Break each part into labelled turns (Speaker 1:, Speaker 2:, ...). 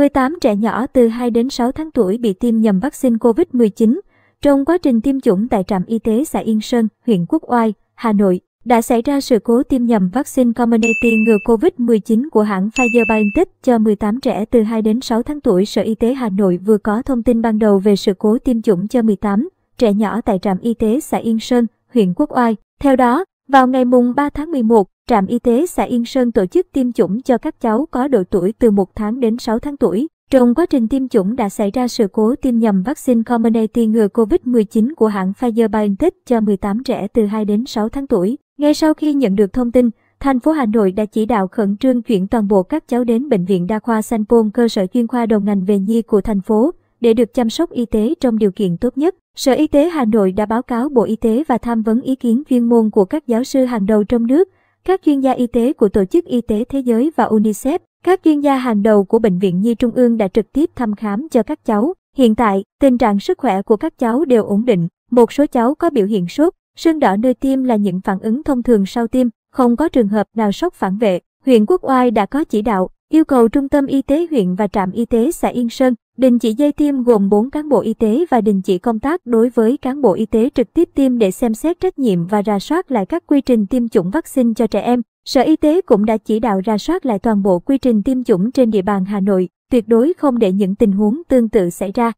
Speaker 1: 18 trẻ nhỏ từ 2 đến 6 tháng tuổi bị tiêm nhầm vaccine COVID-19 trong quá trình tiêm chủng tại trạm y tế xã Yên Sơn, huyện Quốc Oai, Hà Nội, đã xảy ra sự cố tiêm nhầm vaccine Comirnaty ngừa COVID-19 của hãng Pfizer-BioNTech cho 18 trẻ từ 2 đến 6 tháng tuổi. Sở Y tế Hà Nội vừa có thông tin ban đầu về sự cố tiêm chủng cho 18 trẻ nhỏ tại trạm y tế xã Yên Sơn, huyện Quốc Oai. Theo đó, vào ngày mùng 3 tháng 11, trạm y tế xã Yên Sơn tổ chức tiêm chủng cho các cháu có độ tuổi từ 1 tháng đến 6 tháng tuổi. Trong quá trình tiêm chủng đã xảy ra sự cố tiêm nhầm vaccine Comirnaty ngừa COVID-19 của hãng Pfizer-BioNTech cho 18 trẻ từ 2 đến 6 tháng tuổi. Ngay sau khi nhận được thông tin, thành phố Hà Nội đã chỉ đạo khẩn trương chuyển toàn bộ các cháu đến Bệnh viện Đa khoa Sanpôn cơ sở chuyên khoa đầu ngành về nhi của thành phố để được chăm sóc y tế trong điều kiện tốt nhất. Sở Y tế Hà Nội đã báo cáo Bộ Y tế và tham vấn ý kiến chuyên môn của các giáo sư hàng đầu trong nước, các chuyên gia y tế của Tổ chức Y tế Thế giới và UNICEF. Các chuyên gia hàng đầu của Bệnh viện Nhi Trung ương đã trực tiếp thăm khám cho các cháu. Hiện tại, tình trạng sức khỏe của các cháu đều ổn định. Một số cháu có biểu hiện sốt, sưng đỏ nơi tiêm là những phản ứng thông thường sau tiêm, không có trường hợp nào sốc phản vệ. Huyện Quốc Oai đã có chỉ đạo, yêu cầu Trung tâm Y tế huyện và trạm y tế xã Yên Sơn Đình chỉ dây tiêm gồm 4 cán bộ y tế và đình chỉ công tác đối với cán bộ y tế trực tiếp tiêm để xem xét trách nhiệm và ra soát lại các quy trình tiêm chủng vaccine cho trẻ em. Sở Y tế cũng đã chỉ đạo ra soát lại toàn bộ quy trình tiêm chủng trên địa bàn Hà Nội, tuyệt đối không để những tình huống tương tự xảy ra.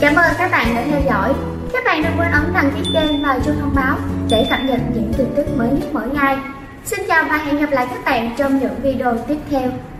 Speaker 2: Cảm ơn các bạn đã theo dõi. Các bạn đừng quên ấn đăng ký kênh và chuông thông báo để cập nhật những tin tức mới nhất mỗi ngày. Xin chào và hẹn gặp lại các bạn trong những video tiếp theo.